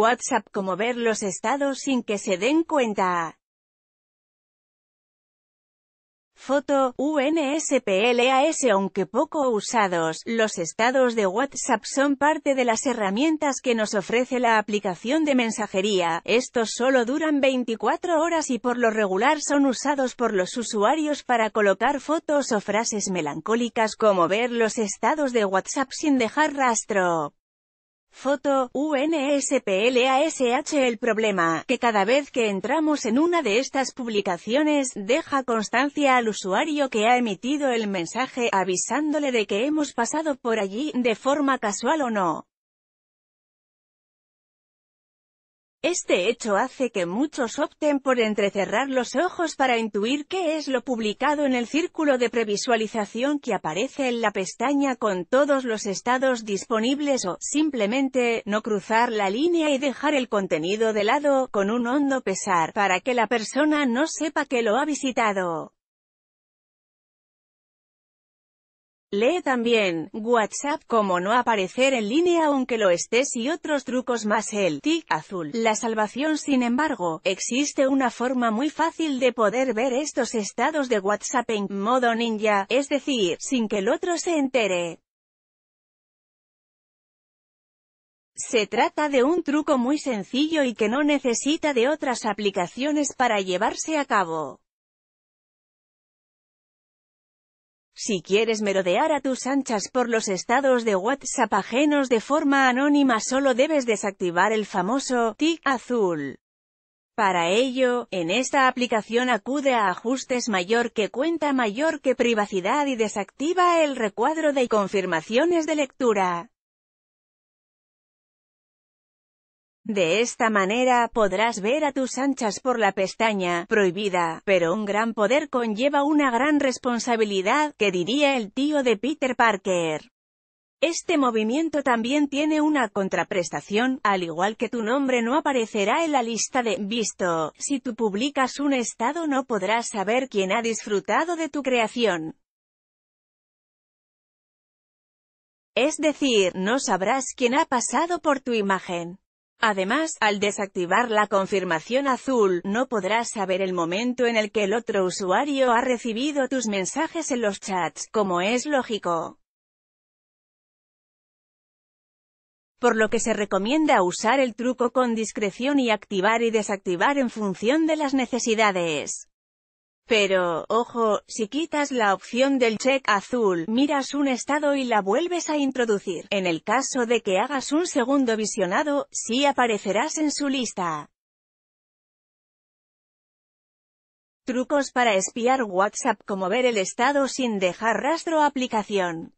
WhatsApp como ver los estados sin que se den cuenta. Foto, UNSPLAS Aunque poco usados, los estados de WhatsApp son parte de las herramientas que nos ofrece la aplicación de mensajería, estos solo duran 24 horas y por lo regular son usados por los usuarios para colocar fotos o frases melancólicas como ver los estados de WhatsApp sin dejar rastro. Foto, UNSPLASH El problema, que cada vez que entramos en una de estas publicaciones, deja constancia al usuario que ha emitido el mensaje, avisándole de que hemos pasado por allí, de forma casual o no. Este hecho hace que muchos opten por entrecerrar los ojos para intuir qué es lo publicado en el círculo de previsualización que aparece en la pestaña con todos los estados disponibles o, simplemente, no cruzar la línea y dejar el contenido de lado, con un hondo pesar, para que la persona no sepa que lo ha visitado. Lee también, WhatsApp como no aparecer en línea aunque lo estés y otros trucos más el tic azul. La salvación sin embargo, existe una forma muy fácil de poder ver estos estados de WhatsApp en modo ninja, es decir, sin que el otro se entere. Se trata de un truco muy sencillo y que no necesita de otras aplicaciones para llevarse a cabo. Si quieres merodear a tus anchas por los estados de WhatsApp ajenos de forma anónima solo debes desactivar el famoso tic azul. Para ello, en esta aplicación acude a Ajustes mayor que cuenta mayor que privacidad y desactiva el recuadro de confirmaciones de lectura. De esta manera podrás ver a tus anchas por la pestaña prohibida, pero un gran poder conlleva una gran responsabilidad, que diría el tío de Peter Parker. Este movimiento también tiene una contraprestación, al igual que tu nombre no aparecerá en la lista de visto, si tú publicas un estado no podrás saber quién ha disfrutado de tu creación. Es decir, no sabrás quién ha pasado por tu imagen. Además, al desactivar la confirmación azul, no podrás saber el momento en el que el otro usuario ha recibido tus mensajes en los chats, como es lógico. Por lo que se recomienda usar el truco con discreción y activar y desactivar en función de las necesidades. Pero, ojo, si quitas la opción del check azul, miras un estado y la vuelves a introducir. En el caso de que hagas un segundo visionado, sí aparecerás en su lista. Trucos para espiar WhatsApp como ver el estado sin dejar rastro aplicación.